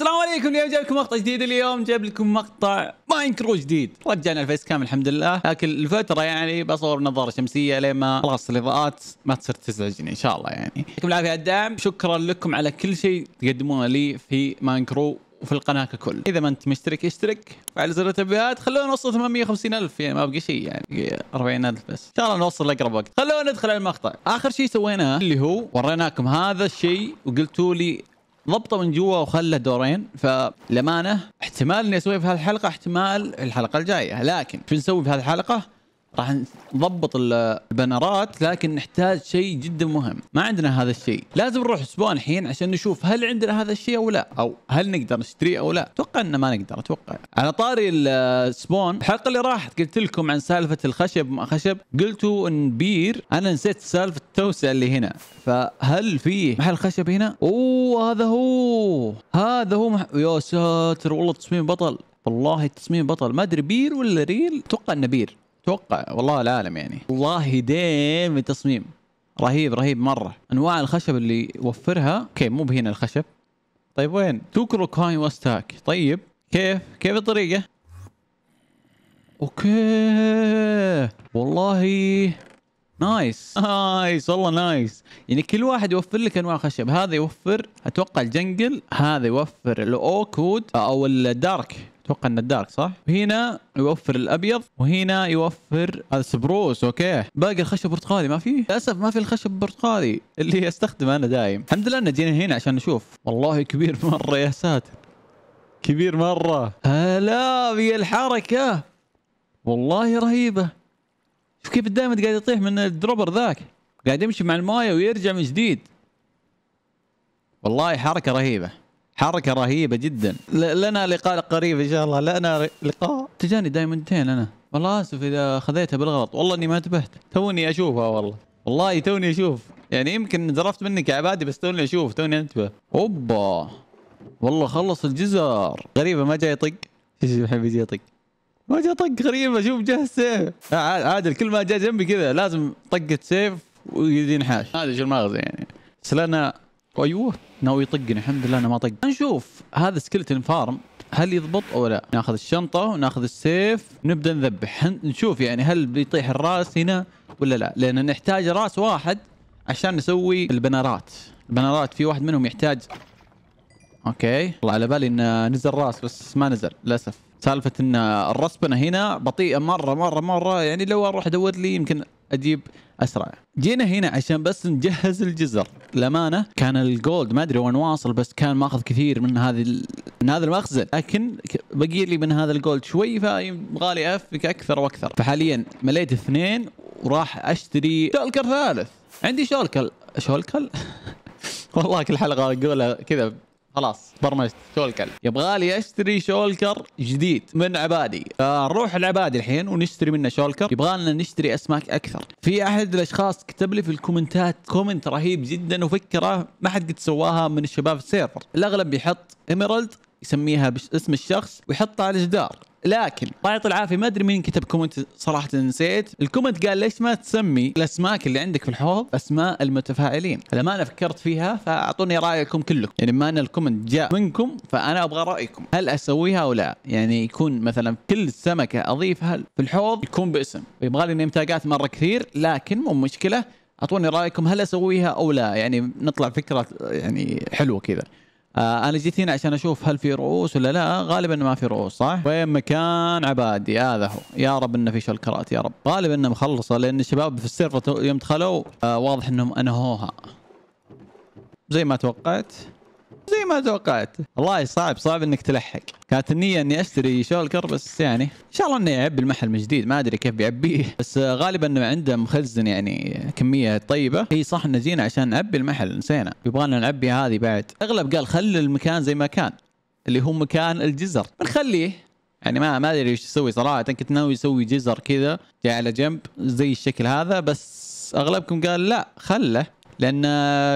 السلام عليكم اليوم جايب لكم مقطع جديد اليوم جايب لكم مقطع ماين كرو جديد رجعنا الفيس كام الحمد لله لكن الفتره يعني بصور نظاره شمسيه لين ما خلاص الاضاءات ما تصير تزعجني ان شاء الله يعني يعطيكم العافيه على الدعم شكرا لكم على كل شيء تقدمونه لي في ماين كرو وفي القناه ككل اذا ما انت مشترك اشترك وعلى زر التنبيهات خلونا نوصل 850 الف يعني ما بقى شيء يعني 40 الف بس ان شاء الله نوصل لاقرب وقت خلونا ندخل على المقطع اخر شيء سويناه اللي هو وريناكم هذا الشيء وقلتوا لي ضبطه من جوا وخله دورين فلمانه احتمال اني اسويه في هالحلقه احتمال الحلقه الجايه لكن شو نسوي في هالحلقه راح نضبط البنرات لكن نحتاج شيء جدا مهم ما عندنا هذا الشيء لازم نروح اسبوع الحين عشان نشوف هل عندنا هذا الشيء او لا او هل نقدر نشتريه او لا اتوقع ان ما نقدر اتوقع على طاري السبون الحلقه اللي راحت قلت لكم عن سالفه الخشب ما خشب قلتوا ان بير انا نسيت سالفه التوسع اللي هنا فهل في محل خشب هنا اوه هذا هو هذا هو مح... يا ساتر والله تصميم بطل والله تصميم بطل ما ادري بير ولا ريل اتوقع انه بير اتوقع والله العالم يعني والله ديم التصميم رهيب رهيب مره انواع الخشب اللي يوفرها اوكي مو بهنا الخشب طيب وين توكرو كاين وستاك طيب كيف كيف الطريقه اوكي والله نايس نايس والله نايس يعني كل واحد يوفر لك انواع خشب هذا يوفر اتوقع الجنجل هذا يوفر الاوكود او الدارك اتوقع ان الدارك صح؟ هنا يوفر الابيض وهنا يوفر هذا سبروس اوكي باقي الخشب برتقالي ما فيه للاسف ما في الخشب برتقالي اللي استخدمه انا دايم الحمد لله ان جينا هنا عشان نشوف والله كبير مره يا ساتر كبير مره هلا بي الحركه والله رهيبه شوف كيف الدايموند قاعد يطيح من الدروبر ذاك قاعد يمشي مع المايه ويرجع من جديد والله حركه رهيبه حركه رهيبه جدا لنا لقاء قريب ان شاء الله لنا لقاء تجاني دايموندتين انا والله اسف اذا خذيتها بالغلط والله اني ما انتبهت توني اشوفها والله والله توني اشوف يعني يمكن زرفت منك عبادي بس توني اشوف توني انتبه اوبا والله خلص الجزر غريبه ما جاي يطق ايش الحين بيجي يطق ما جاء طق غريبه شوف جاه السيف عادل كل ما جاء جنبي كذا لازم طقه سيف وينحاش هذا شو المغزى يعني بس لنا ايوه ناوي يطقني الحمد لله انا ما طق نشوف هذا سكلتن فارم هل يضبط او لا ناخذ الشنطه وناخذ السيف نبدا نذبح نشوف يعني هل بيطيح الراس هنا ولا لا لان نحتاج راس واحد عشان نسوي البنرات البنرات في واحد منهم يحتاج اوكي والله على بالي انه نزل راس بس ما نزل للاسف سالفه ان الرسبنه هنا بطيئه مره مره مره يعني لو اروح ادور لي يمكن اجيب اسرع جينا هنا عشان بس نجهز الجزر لمانة كان الجولد ما ادري وين واصل بس كان ماخذ كثير من هذه ال... من هذا المخزن لكن بقي لي من هذا الجولد شوي فغالي افك اكثر واكثر فحاليا مليت اثنين وراح اشتري شولكر ثالث عندي شولكل شولكل والله كل حلقه اقولها كذا خلاص برمجت شولكر يبغالي اشتري شولكر جديد من عبادي آه، نروح العبادي الحين ونشتري منه شولكر يبغالنا نشتري اسماك اكثر في احد الاشخاص كتب لي في الكومنتات كومنت رهيب جدا وفكره ما حد قد سواها من الشباب السيرفر الاغلب بيحط ايميرالد يسميها باسم الشخص ويحطها على الجدار لكن الله يعطي العافيه ما ادري مين كتب كومنت صراحه نسيت الكومنت قال ليش ما تسمي الاسماك اللي عندك في الحوض اسماء المتفائلين لما انا فكرت فيها فاعطوني رايكم كلكم يعني ما ان الكومنت جاء منكم فانا ابغى رايكم هل اسويها او لا يعني يكون مثلا كل سمكه اضيفها في الحوض يكون باسم يبغى لي انتاجات مره كثير لكن مو مشكله اعطوني رايكم هل اسويها او لا يعني نطلع فكره يعني حلوه كذا آه، انا جيت هنا عشان اشوف هل في رؤوس ولا لا غالبا ما في رؤوس صح وين طيب، مكان عبادي هذا هو يا رب انه في شلكرات يا رب غالبا انه مخلصه لان الشباب في السيرفر يوم دخلوا آه، واضح انهم انهوها زي ما توقعت زي ما توقعت والله صعب صعب انك تلحق كانت النية اني اشتري شولكر بس يعني ان شاء الله انه يعبي المحل من جديد ما ادري كيف بيعبيه بس غالبا انه عنده مخزن يعني كمية طيبة اي صح انه جينا عشان نعبي المحل نسينا يبغانا نعبي هذه بعد اغلب قال خل المكان زي ما كان اللي هو مكان الجزر بنخليه يعني ما ما ادري ايش اسوي صراحه كنت ناوي اسوي جزر كذا جاي على جنب زي الشكل هذا بس اغلبكم قال لا خله لان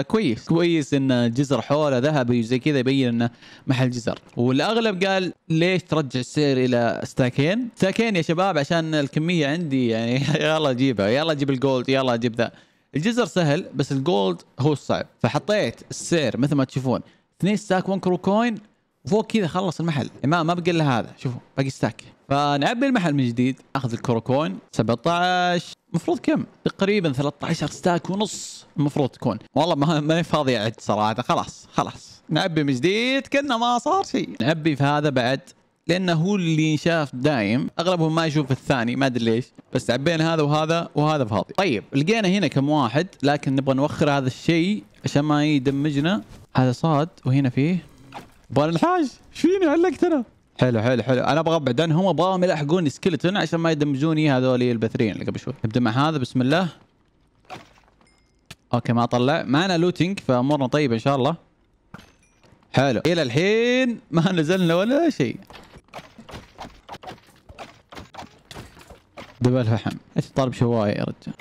كويس كويس ان الجزر حوله ذهبي وزي كذا يبين انه محل جزر والاغلب قال ليش ترجع السعر الى ستاكين ستاكين يا شباب عشان الكميه عندي يعني يلا جيبها يلا جيب الجولد يلا جيب ذا الجزر سهل بس الجولد هو الصعب فحطيت السعر مثل ما تشوفون اثنين ستاك وان كرو كوين وفوق كذا خلص المحل ما ما بقى الا هذا شوفوا باقي ستاك فنعبي المحل من جديد اخذ الكرو كوين 17 المفروض كم؟ تقريبا 13 ستاك ونص المفروض تكون والله ما ماني فاضي اعد صراحه خلاص خلاص نعبي من جديد كنا ما صار شيء نعبي في هذا بعد لانه هو اللي شاف دايم اغلبهم ما يشوف الثاني ما ادري ليش بس عبينا هذا وهذا وهذا فاضي طيب لقينا هنا كم واحد لكن نبغى نوخر هذا الشيء عشان ما يدمجنا هذا صاد وهنا فيه بالا الحاج ايش فيني علقت انا حلو حلو حلو انا ابغى ابعد عنهم ابغاهم يلحقون سكلتون عشان ما يدمجوني هذول البثرين اللي قبل شوي نبدا مع هذا بسم الله اوكي ما طلع معنا لوتينج فامورنا طيبه ان شاء الله حلو الى الحين ما نزلنا ولا شيء دبل فحم ايش طالب شوايه يا رجال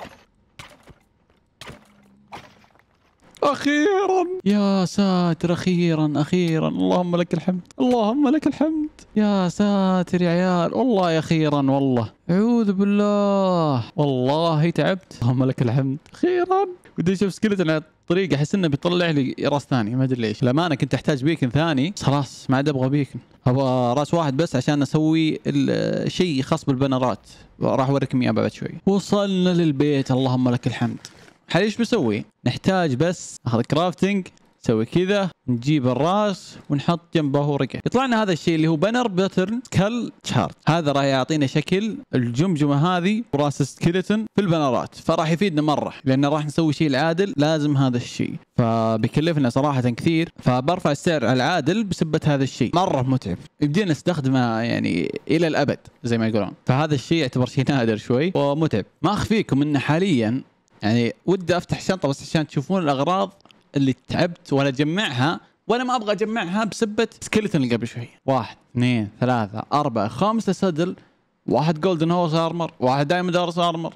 اخيرا يا ساتر اخيرا اخيرا اللهم لك الحمد اللهم لك الحمد يا ساتر يا عيال والله اخيرا والله اعوذ بالله والله تعبت اللهم لك الحمد اخيرا ودي اشوف سكلتن على الطريق احس انه بيطلع لي راس ثاني ما ادري ليش الامانه كنت احتاج بيكن ثاني خلاص ما عاد ابغى بيكن ابغى راس واحد بس عشان اسوي الشيء خاص بالبنرات راح اوريكم اياه بعد شوي وصلنا للبيت اللهم لك الحمد حاليا ايش بسوي؟ نحتاج بس اخذ كرافتنج نسوي كذا نجيب الراس ونحط جنبه ورقه يطلع لنا هذا الشيء اللي هو بانر باترن كل تشارت هذا راح يعطينا شكل الجمجمه هذه وراس سكيلتون في البنرات فراح يفيدنا مره لان راح نسوي شيء العادل لازم هذا الشيء فبيكلفنا صراحه كثير فبرفع السعر على العادل بسبه هذا الشيء مره متعب يبدينا نستخدمه يعني الى الابد زي ما يقولون فهذا الشيء يعتبر شيء نادر شوي ومتعب ما اخفيكم انه حاليا يعني ودي افتح شنطه بس عشان تشوفون الاغراض اللي تعبت وانا اجمعها وانا ما ابغى اجمعها بسبه سكلتن اللي قبل شوي واحد اثنين ثلاثه اربعه خمسه سدل واحد جولدن هورس ارمر واحد دايما هورس ارمر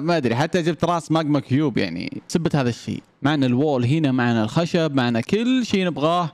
ما ادري حتى جبت راس ماجما كيوب يعني سبت هذا الشيء معنا الوول هنا معنا الخشب معنا كل شيء نبغاه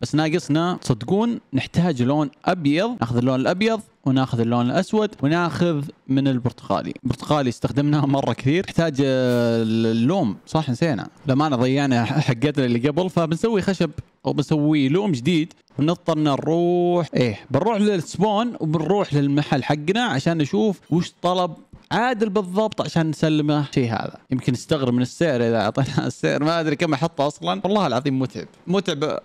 بس ناقصنا صدقون نحتاج لون ابيض ناخذ اللون الابيض وناخذ اللون الاسود وناخذ من البرتقالي البرتقالي استخدمناه مره كثير يحتاج آه، اللوم صح نسينا لما انا ضيعنا حقتنا اللي قبل فبنسوي خشب او بنسوي لوم جديد ونضطر نروح ايه بنروح للسبون وبنروح للمحل حقنا عشان نشوف وش طلب عادل بالضبط عشان نسلمه شيء هذا يمكن استغرب من السعر اذا اعطينا السعر ما ادري كم احطه اصلا والله العظيم متعب متعب آه،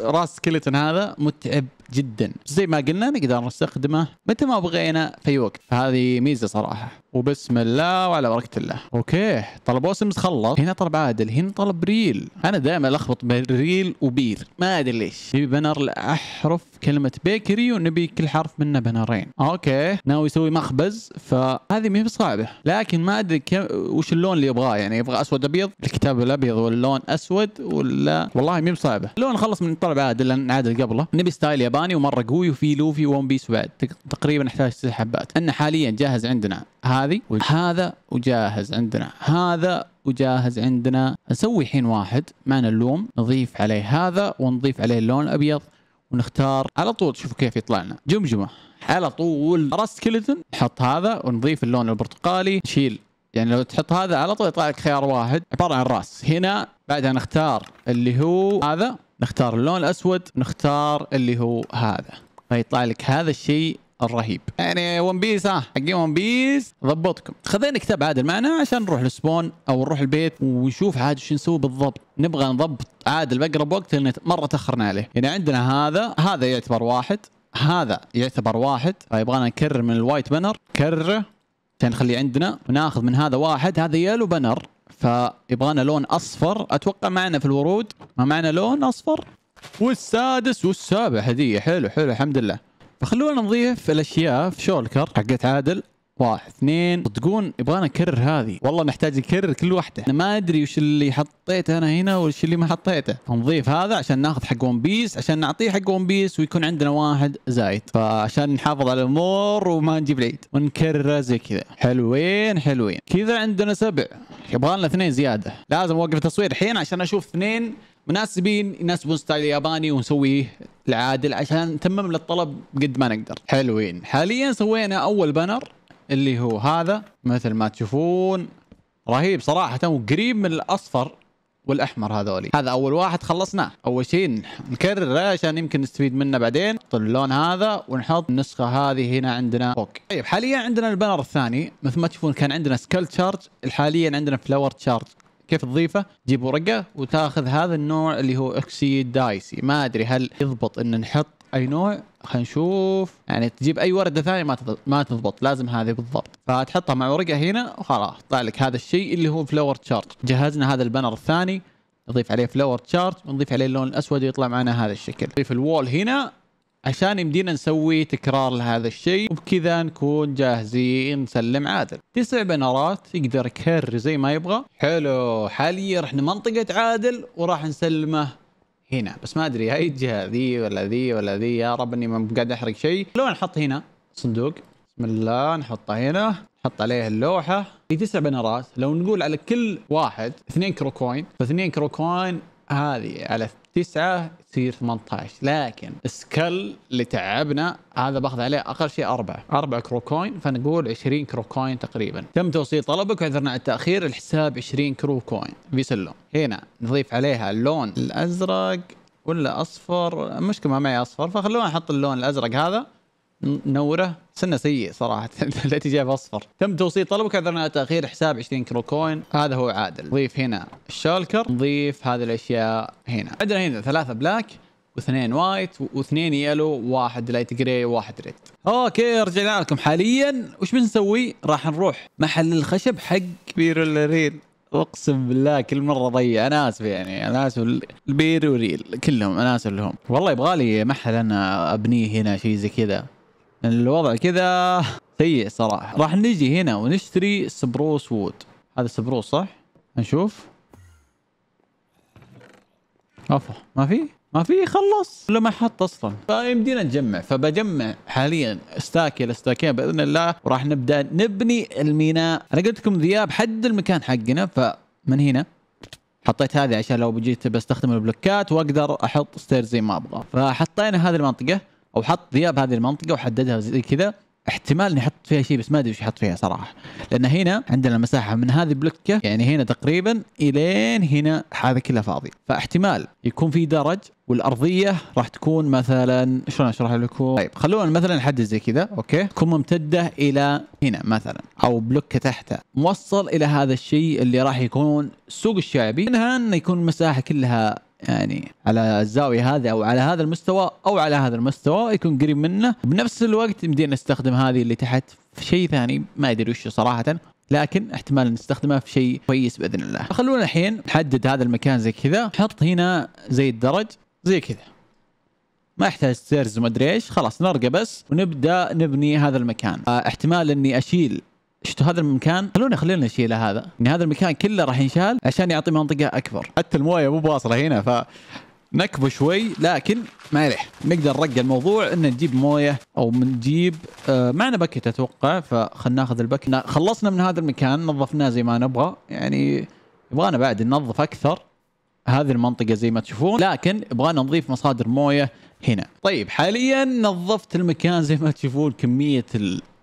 راس سكلتن هذا متعب جدا زي ما قلنا نقدر نستخدمه متى ما بغينا في أي وقت هذه ميزه صراحه وبسم الله وعلى بركه الله اوكي طلب اوسمز خلص هنا طلب عادل هنا طلب ريل انا دائما الخبط بين ريل وبير ما ادري ليش في بنر احرف كلمه بيكري ونبي كل حرف منه بنارين اوكي ناوي يسوي مخبز فهذه ما هي بصعبه لكن ما ادري كم وش اللون اللي يبغاه يعني يبغى اسود ابيض الكتاب الابيض واللون اسود ولا والله ما هي بصعبه اللون خلص من الطلب عادل لان عادل قبله نبي ستايل ياباني ومره قوي وفي لوفي وون بيس بعد تقريبا نحتاج ست حبات ان حاليا جاهز عندنا هذه هذا وجاهز عندنا هذا وجاهز عندنا نسوي حين واحد معنا اللوم نضيف عليه هذا ونضيف عليه اللون الابيض ونختار على طول شوفوا كيف يطلع لنا جمجمه على طول راس سكلتون نحط هذا ونضيف اللون البرتقالي نشيل يعني لو تحط هذا على طول يطلع لك خيار واحد عباره عن راس هنا بعدها نختار اللي هو هذا نختار اللون الاسود نختار اللي هو هذا فيطلع لك هذا الشيء الرهيب يعني ون بيس ها حقين ون بيس ضبطكم خذينا كتاب عادل معنا عشان نروح للسبون او نروح البيت ونشوف عاد شو نسوي بالضبط نبغى نضبط عادل باقرب وقت لان مره تاخرنا عليه يعني عندنا هذا هذا يعتبر واحد هذا يعتبر واحد فيبغانا طيب، نكرر من الوايت بانر كرره عشان نخليه عندنا وناخذ من هذا واحد هذا يلو بانر فيبغانا لون اصفر اتوقع معنا في الورود ما معنا لون اصفر والسادس والسابع هديه حلو حلو الحمد لله فخلونا نضيف الاشياء في شولكر حقت عادل واحد اثنين صدقون يبغانا نكرر هذه والله نحتاج نكرر كل واحده انا ما ادري وش اللي حطيته انا هنا وش اللي ما حطيته فنضيف هذا عشان ناخذ حق ون بيس عشان نعطيه حق ون بيس ويكون عندنا واحد زايد فعشان نحافظ على الامور وما نجيب العيد ونكرره زي كذا حلوين حلوين كذا عندنا سبع يبغالنا اثنين زياده لازم اوقف التصوير الحين عشان اشوف اثنين مناسبين يناسبون ستايل ياباني ونسويه العادل عشان نتمم للطلب قد ما نقدر حلوين حاليا سوينا اول بانر اللي هو هذا مثل ما تشوفون رهيب صراحة وقريب من الأصفر والأحمر هذولي هذا أول واحد خلصناه أول شيء نكرره عشان يمكن نستفيد منه بعدين نحط اللون هذا ونحط النسخة هذه هنا عندنا فوق طيب حاليا عندنا البانر الثاني مثل ما تشوفون كان عندنا سكال تشارج حاليا عندنا فلاور تشارج كيف تضيفه؟ تجيب ورقه وتاخذ هذا النوع اللي هو اكسيد دايسي ما ادري هل يضبط ان نحط اي نوع خلينا نشوف يعني تجيب اي ورده ثانيه ما ما تضبط لازم هذه بالضبط فتحطها مع ورقه هنا وخلاص طلع لك هذا الشيء اللي هو فلور تشارت جهزنا هذا البانر الثاني نضيف عليه فلور تشارت ونضيف عليه اللون الاسود ويطلع معنا هذا الشكل نضيف الوول هنا عشان يمدينا نسوي تكرار لهذا الشيء وبكذا نكون جاهزين نسلم عادل تسع بنرات يقدر يكرر زي ما يبغى حلو حاليا رحنا منطقة عادل وراح نسلمه هنا بس ما ادري هاي الجهة ذي ولا ذي ولا ذي يا رب اني ما قاعد احرق شيء لو نحط هنا صندوق بسم الله نحطه هنا نحط عليه اللوحة في تسع بنرات لو نقول على كل واحد اثنين كرو كوين كروكوين كرو كوين هذه على تسعة تصير 18 لكن سكال اللي تعبنا هذا باخذ عليه اقل شيء اربعة اربعة كرو كوين فنقول 20 كرو كوين تقريبا تم توصيل طلبك وعذرنا على التاخير الحساب 20 كرو كوين بيسلم هنا نضيف عليها اللون الازرق ولا اصفر مشكله ما معي اصفر فخلونا نحط اللون الازرق هذا نوره سنه سيء صراحه الاتجاه اصفر تم توصيل طلبك عذرنا تاخير حساب 20 كرو كوين هذا هو عادل نضيف هنا الشالكر نضيف هذه الاشياء هنا عندنا هنا ثلاثه بلاك واثنين وايت واثنين يلو واحد لايت جراي واحد ريد اوكي رجعنا لكم حاليا وش بنسوي راح نروح محل الخشب حق بيرو الريل اقسم بالله كل مره ضيع انا اسف يعني انا اسف البير وريل كلهم انا اسف لهم والله يبغالي محل انا ابنيه هنا شيء زي كذا الوضع كذا سيء صراحة راح نجي هنا ونشتري سبروس وود هذا سبروس صح نشوف افا ما في ما في خلص ولا ما حط اصلا فيمدينا نجمع فبجمع حاليا استاك الى باذن الله وراح نبدا نبني الميناء انا قلت لكم ذياب حد المكان حقنا فمن هنا حطيت هذه عشان لو بجيت بستخدم البلوكات واقدر احط ستير زي ما ابغى فحطينا هذه المنطقه او حط ذياب هذه المنطقه وحددها زي كذا احتمال اني احط فيها شيء بس ما ادري ايش يحط فيها صراحه لان هنا عندنا المساحه من هذه بلوكه يعني هنا تقريبا الين هنا هذا كله فاضي فاحتمال يكون في درج والارضيه راح تكون مثلا شلون اشرح لكم طيب خلونا مثلا نحدد زي كذا اوكي تكون ممتده الى هنا مثلا او بلوكه تحته موصل الى هذا الشيء اللي راح يكون سوق الشعبي منها انه يكون المساحه كلها يعني على الزاويه هذه او على هذا المستوى او على هذا المستوى يكون قريب منه بنفس الوقت يمدينا نستخدم هذه اللي تحت في شيء ثاني ما ادري وش صراحه لكن احتمال نستخدمه في شيء كويس باذن الله خلونا الحين نحدد هذا المكان زي كذا نحط هنا زي الدرج زي كذا ما يحتاج سيرز وما ادري ايش خلاص نرقى بس ونبدا نبني هذا المكان اه احتمال اني اشيل شفتوا هذا المكان خلونا خلينا نشيله هذا ان يعني هذا المكان كله راح ينشال عشان يعطي منطقه اكبر حتى المويه مو بواصله هنا ف نكبه شوي لكن ما يلح نقدر نرقى الموضوع ان نجيب مويه او نجيب آه معنا بكت اتوقع فخلنا ناخذ البكت خلصنا من هذا المكان نظفناه زي ما نبغى يعني يبغانا بعد ننظف اكثر هذه المنطقة زي ما تشوفون لكن يبغانا نضيف مصادر موية هنا طيب حاليا نظفت المكان زي ما تشوفون كمية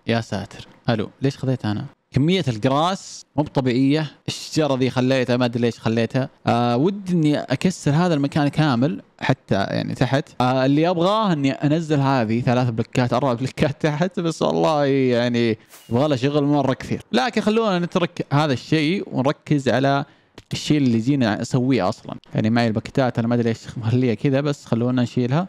يا ساتر الو ليش خذيتها انا كمية الجراس مو طبيعية، الشجرة ذي خليتها ما ادري ليش خليتها، آه ودي اني اكسر هذا المكان كامل حتى يعني تحت، آه اللي ابغاه اني انزل هذه ثلاث بلوكات اربع بلوكات تحت بس والله يعني يبغى له شغل مرة كثير، لكن خلونا نترك هذا الشيء ونركز على الشيء اللي جينا اسويه اصلا، يعني معي البكتات انا ما ادري ليش مخليها كذا بس خلونا نشيلها،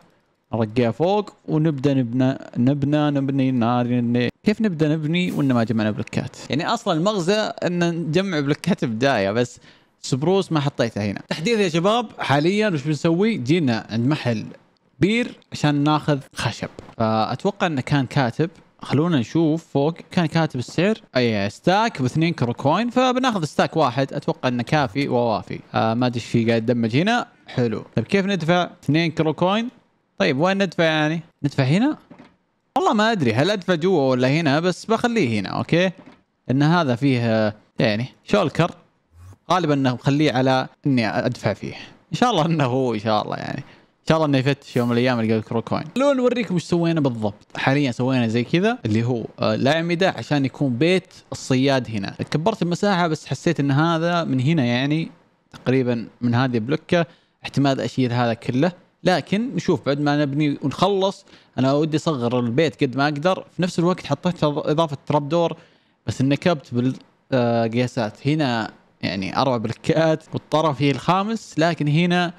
نرقيها فوق ونبدا نبنى نبنى نبني نار يعني كيف نبدا نبني وإن ما جمعنا بلوكات يعني اصلا المغزى ان نجمع بلوكات بدايه بس سبروس ما حطيته هنا تحديث يا شباب حاليا وش بنسوي جينا عند محل بير عشان ناخذ خشب فاتوقع انه كان كاتب خلونا نشوف فوق كان كاتب السعر اي ستاك باثنين كروكوين فبناخذ ستاك واحد اتوقع انه كافي ووافي آه ما ادري ايش في قاعد يدمج هنا حلو طيب كيف ندفع اثنين كروكوين طيب وين ندفع يعني؟ ندفع هنا؟ والله ما ادري هل ادفع جوا ولا هنا بس بخليه هنا اوكي؟ لان هذا فيه يعني شولكر غالبا انه مخليه على اني ادفع فيه ان شاء الله انه هو ان شاء الله يعني ان شاء الله انه يفتش يوم من الايام يلقى كرو كوين نوريكم ايش سوينا بالضبط حاليا سوينا زي كذا اللي هو آه، لا عشان يكون بيت الصياد هنا كبرت المساحه بس حسيت ان هذا من هنا يعني تقريبا من هذه بلوكه احتمال اشيل هذا كله لكن نشوف بعد ما نبني ونخلص انا ودي اصغر البيت قد ما اقدر في نفس الوقت حطيت اضافه تراب دور بس نكبت بالقياسات آه، هنا يعني اربع بلكات والطرف هي الخامس لكن هنا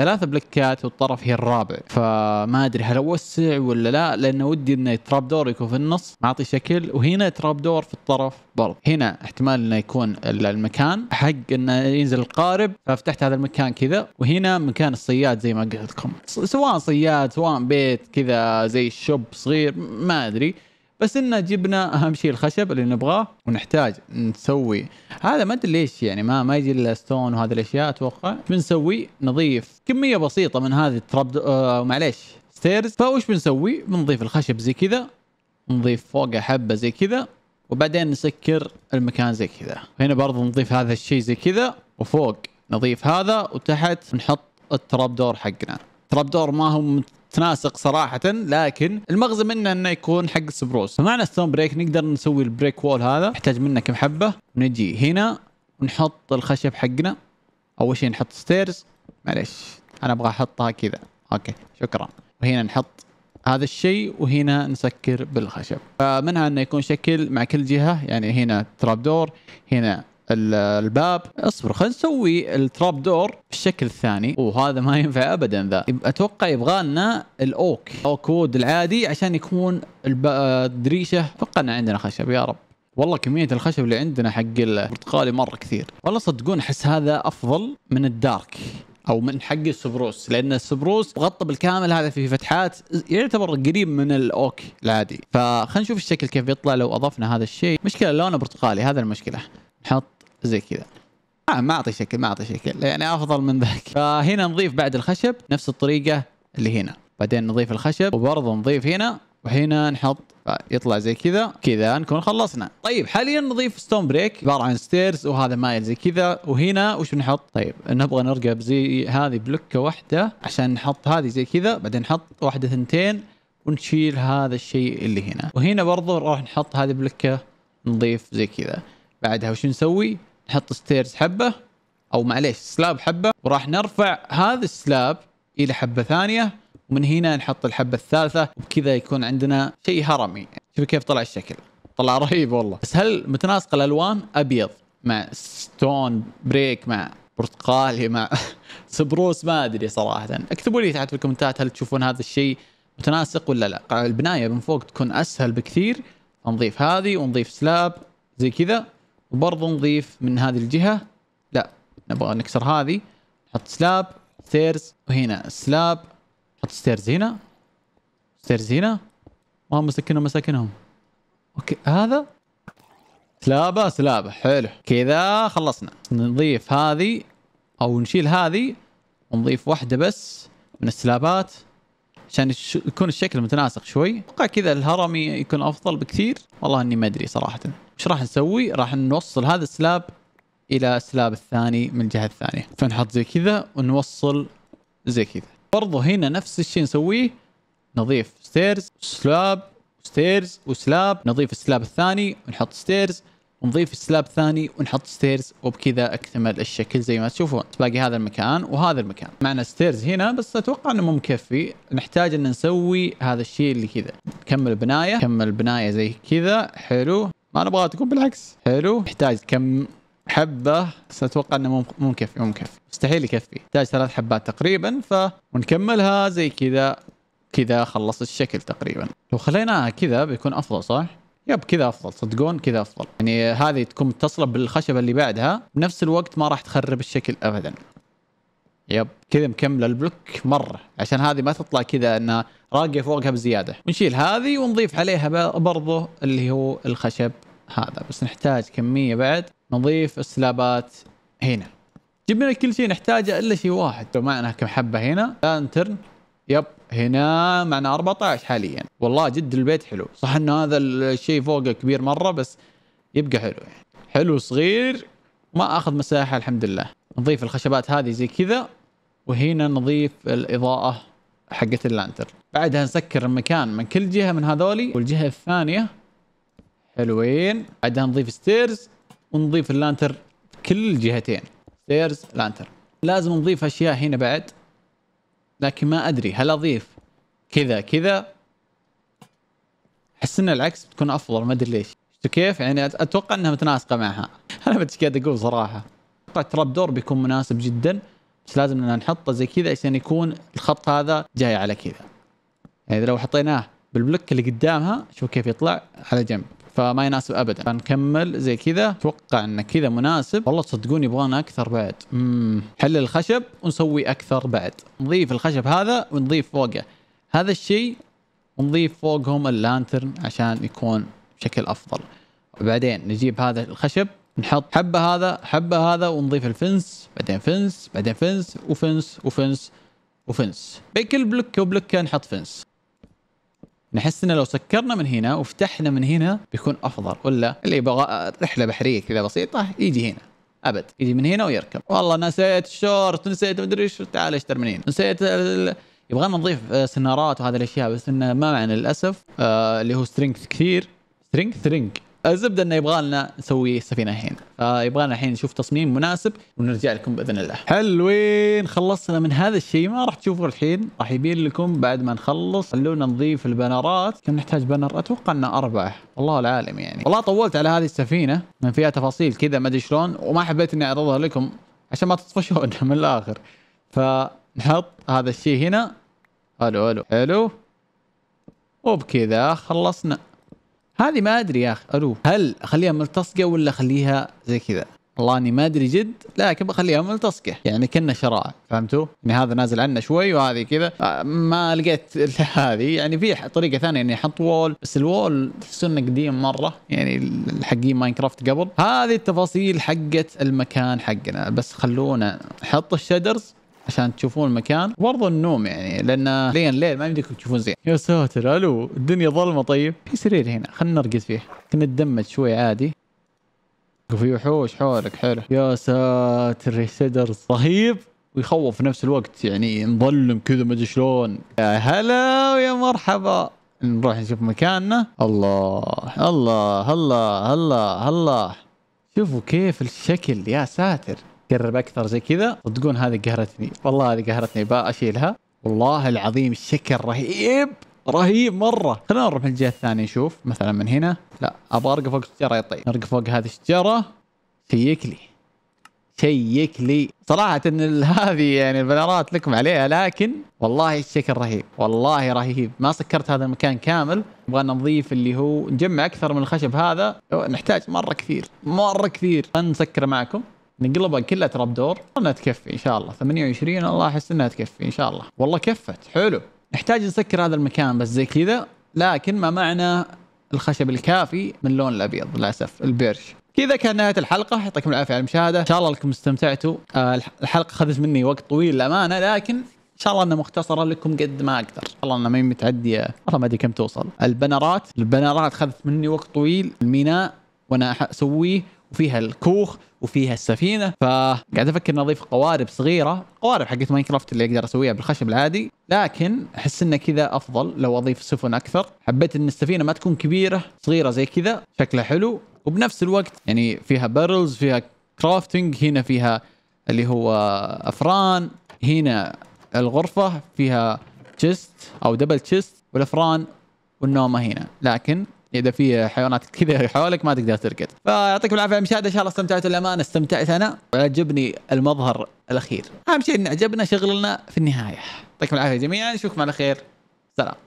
ثلاثة بلكات والطرف هي الرابع فما ادري هل اوسع ولا لا لانه ودي انه تراب دور يكون في النص معطي شكل وهنا تراب دور في الطرف برضه هنا احتمال انه يكون المكان حق انه ينزل القارب ففتحت هذا المكان كذا وهنا مكان الصياد زي ما قلت لكم سواء صياد سواء بيت كذا زي شوب صغير ما ادري بس ان جبنا اهم شيء الخشب اللي نبغاه ونحتاج نسوي هذا ما ادري ليش يعني ما ما يجي الا ستون وهذه الاشياء اتوقع بنسوي نضيف كميه بسيطه من هذه التراب آه معليش ستيرز فوش بنسوي بنضيف الخشب زي كذا نضيف فوقه حبه زي كذا وبعدين نسكر المكان زي كذا هنا برضو نضيف هذا الشيء زي كذا وفوق نضيف هذا وتحت نحط التراب دور حقنا دور ما هو تناسق صراحه لكن المغزى منه انه يكون حق السبروس فمعنى ستون بريك نقدر نسوي البريك وول هذا نحتاج منه كم حبه نجي هنا ونحط الخشب حقنا اول شيء نحط ستيرز معليش انا ابغى احطها كذا اوكي شكرا وهنا نحط هذا الشيء وهنا نسكر بالخشب فمنها انه يكون شكل مع كل جهه يعني هنا تراب دور هنا الباب اصبر خلينا نسوي التراب دور بالشكل الثاني وهذا ما ينفع ابدا ذا اتوقع يبغى لنا الاوك اوك وود العادي عشان يكون الدريشه اتوقع ان عندنا خشب يا رب والله كمية الخشب اللي عندنا حق البرتقالي مرة كثير والله صدقون أحس هذا أفضل من الدارك او من حق السبروس لان السبروس مغطى بالكامل هذا في فتحات يعتبر قريب من الاوك العادي فخلينا نشوف الشكل كيف بيطلع لو اضفنا هذا الشيء مشكله لونه برتقالي هذا المشكله نحط زي كذا آه ما اعطي شكل ما اعطي شكل يعني افضل من ذاك فهنا نضيف بعد الخشب نفس الطريقه اللي هنا بعدين نضيف الخشب وبرضه نضيف هنا وهنا نحط يطلع زي كذا كذا نكون خلصنا طيب حاليا نضيف ستون بريك عباره عن ستيرز وهذا مايل زي كذا وهنا وش بنحط طيب نبغى نرقب زي هذه بلوكه واحده عشان نحط هذه زي كذا بعدين نحط واحده ثنتين ونشيل هذا الشيء اللي هنا وهنا برضه راح نحط هذه بلوكه نضيف زي كذا بعدها وش نسوي نحط ستيرز حبه او معليش سلاب حبه وراح نرفع هذا السلاب الى حبه ثانيه ومن هنا نحط الحبه الثالثه وبكذا يكون عندنا شيء هرمي شوفوا كيف طلع الشكل طلع رهيب والله بس هل متناسق الالوان ابيض مع ستون بريك مع برتقالي مع سبروس ما ادري صراحه اكتبوا لي تحت في الكومنتات هل تشوفون هذا الشيء متناسق ولا لا البنايه من فوق تكون اسهل بكثير نضيف هذه ونضيف سلاب زي كذا وبرضه نضيف من هذه الجهة لا نبغى نكسر هذه نحط سلاب ستيرز وهنا سلاب نحط ستيرز هنا ستيرز هنا ما مسكنهم مساكنهم اوكي هذا سلابة سلابة حلو كذا خلصنا نضيف هذه او نشيل هذه ونضيف واحدة بس من السلابات عشان يكون الشكل متناسق شوي اتوقع كذا الهرمي يكون افضل بكثير والله اني ما ادري صراحه ايش راح نسوي راح نوصل هذا السلاب الى السلاب الثاني من الجهه الثانيه فنحط زي كذا ونوصل زي كذا برضه هنا نفس الشيء نسويه نضيف ستيرز سلاب ستيرز وسلاب نضيف السلاب الثاني ونحط ستيرز ونضيف سلاب ثاني ونحط ستيرز وبكذا اكتمل الشكل زي ما تشوفون باقي هذا المكان وهذا المكان معنا ستيرز هنا بس اتوقع انه مو مكفي نحتاج ان نسوي هذا الشيء اللي كذا نكمل بنايه نكمل بنايه زي كذا حلو ما نبغاها تكون بالعكس حلو نحتاج كم حبه بس اتوقع انه مو مكفي مو مكفي مستحيل يكفي نحتاج ثلاث حبات تقريبا ف ونكملها زي كذا كذا خلص الشكل تقريبا لو خليناها كذا بيكون افضل صح يب كذا افضل صدقون كذا افضل يعني هذه تكون متصله بالخشبه اللي بعدها بنفس الوقت ما راح تخرب الشكل ابدا يب كذا مكمله البلوك مره عشان هذه ما تطلع كذا انها راقيه فوقها بزياده ونشيل هذه ونضيف عليها برضه اللي هو الخشب هذا بس نحتاج كميه بعد نضيف السلابات هنا جبنا كل شيء نحتاجه الا شيء واحد معنا كم حبه هنا لانترن يب هنا معنا 14 حاليا والله جد البيت حلو صح ان هذا الشيء فوقه كبير مره بس يبقى حلو يعني حلو صغير ما اخذ مساحه الحمد لله نضيف الخشبات هذه زي كذا وهنا نضيف الاضاءه حقت اللانتر بعدها نسكر المكان من كل جهه من هذولي والجهه الثانيه حلوين بعدها نضيف ستيرز ونضيف اللانتر كل الجهتين ستيرز لانتر لازم نضيف اشياء هنا بعد لكن ما ادري هل اضيف كذا كذا احس ان العكس بتكون افضل ما ادري ليش كيف يعني اتوقع انها متناسقه معها انا بس قاعد اقول صراحه اتوقع تراب دور بيكون مناسب جدا بس لازم ان نحطه زي كذا عشان يكون الخط هذا جاي على كذا يعني لو حطيناه بالبلوك اللي قدامها شوف كيف يطلع على جنب فما يناسب ابدا فنكمل زي كذا اتوقع ان كذا مناسب والله تصدقون يبغون اكثر بعد امم حل الخشب ونسوي اكثر بعد نضيف الخشب هذا ونضيف فوقه هذا الشيء ونضيف فوقهم اللانترن عشان يكون بشكل افضل وبعدين نجيب هذا الخشب نحط حبه هذا حبه هذا ونضيف الفنس بعدين فنس بعدين فنس وفنس وفنس وفنس بين كل بلوك وبلوك نحط فنس نحس انه لو سكرنا من هنا وفتحنا من هنا بيكون افضل ولا اللي يبغى رحله بحريه كذا بسيطه يجي هنا ابد يجي من هنا ويركب والله نسيت الشورت نسيت مدري ايش تعال اشتر من هنا نسيت ال... نضيف آه، سنارات وهذه الاشياء بس انه ما معنا للاسف آه اللي هو سترينج كثير سترينج سترينج الزبده انه يبغى لنا نسوي سفينه الحين فيبغى آه، لنا الحين نشوف تصميم مناسب ونرجع لكم باذن الله حلوين خلصنا من هذا الشيء ما راح تشوفوا الحين راح يبين لكم بعد ما نخلص خلونا نضيف البنرات كم نحتاج بنر اتوقع انه اربعه والله العالم يعني والله طولت على هذه السفينه من فيها تفاصيل كذا ما ادري شلون وما حبيت اني اعرضها لكم عشان ما تطفشون من الاخر فنحط هذا الشيء هنا الو الو الو وبكذا خلصنا هذه ما ادري يا اخي الو هل اخليها ملتصقه ولا اخليها زي كذا والله اني ما ادري جد لكن بخليها ملتصقه يعني كنا شراع فهمتوا؟ يعني هذا نازل عنا شوي وهذه كذا آه، ما لقيت هذه يعني في طريقه ثانيه اني احط وول بس الوول انه قديم مره يعني حقين ماينكرافت قبل هذه التفاصيل حقت المكان حقنا بس خلونا نحط الشدرز عشان تشوفون المكان وبرضه النوم يعني لان لين الليل ما يمديكم تشوفون زين يا ساتر الو الدنيا ظلمه طيب في سرير هنا خلينا نرقد فيه نتدمج شوي عادي وفي وحوش حولك حلو يا ساتر سدر رهيب ويخوف في نفس الوقت يعني مظلم كذا ما ادري شلون يا هلا ويا مرحبا نروح نشوف مكاننا الله الله الله الله الله شوفوا كيف الشكل يا ساتر قرب اكثر زي كذا صدقون هذه قهرتني والله هذه قهرتني بشيلها والله العظيم الشكل رهيب رهيب مره خلينا نروح من الجهه الثانيه نشوف مثلا من هنا لا ابغى ارقى فوق الشجره يا طيب ارقى فوق هذه الشجره شيك لي شيك لي صراحة ان هذه يعني البنرات لكم عليها لكن والله الشكل رهيب والله رهيب ما سكرت هذا المكان كامل نبغى نضيف اللي هو نجمع اكثر من الخشب هذا نحتاج مرة كثير مرة كثير نسكر معكم نقلبها كلها تراب دور انها تكفي ان شاء الله 28 والله احس انها تكفي ان شاء الله والله كفت حلو نحتاج نسكر هذا المكان بس زي كذا لكن ما معنا الخشب الكافي من اللون الابيض للاسف البيرش كذا كان نهايه الحلقه يعطيكم العافيه على المشاهده ان شاء الله لكم استمتعتوا آه الحلقه اخذت مني وقت طويل للامانه لكن ان شاء الله انها مختصره لكم قد ما اقدر ان شاء الله انها ما متعديه والله ما ادري كم توصل البنرات البنرات اخذت مني وقت طويل الميناء وانا اسويه وفيها الكوخ وفيها السفينه فقاعد افكر اني اضيف قوارب صغيره قوارب حقت ماينكرافت اللي اقدر اسويها بالخشب العادي لكن احس انه كذا افضل لو اضيف سفن اكثر حبيت ان السفينه ما تكون كبيره صغيره زي كذا شكلها حلو وبنفس الوقت يعني فيها بارلز فيها كرافتنج هنا فيها اللي هو افران هنا الغرفه فيها تشيست او دبل تشيست والافران والنومه هنا لكن اذا في حيوانات كذا حولك ما تقدر ترقد فيعطيكم العافيه يا مشاهد ان شاء الله استمتعتوا الامانه استمتعت انا وعجبني المظهر الاخير اهم شيء ان عجبنا شغلنا في النهايه يعطيكم العافيه جميعا نشوفكم على خير سلام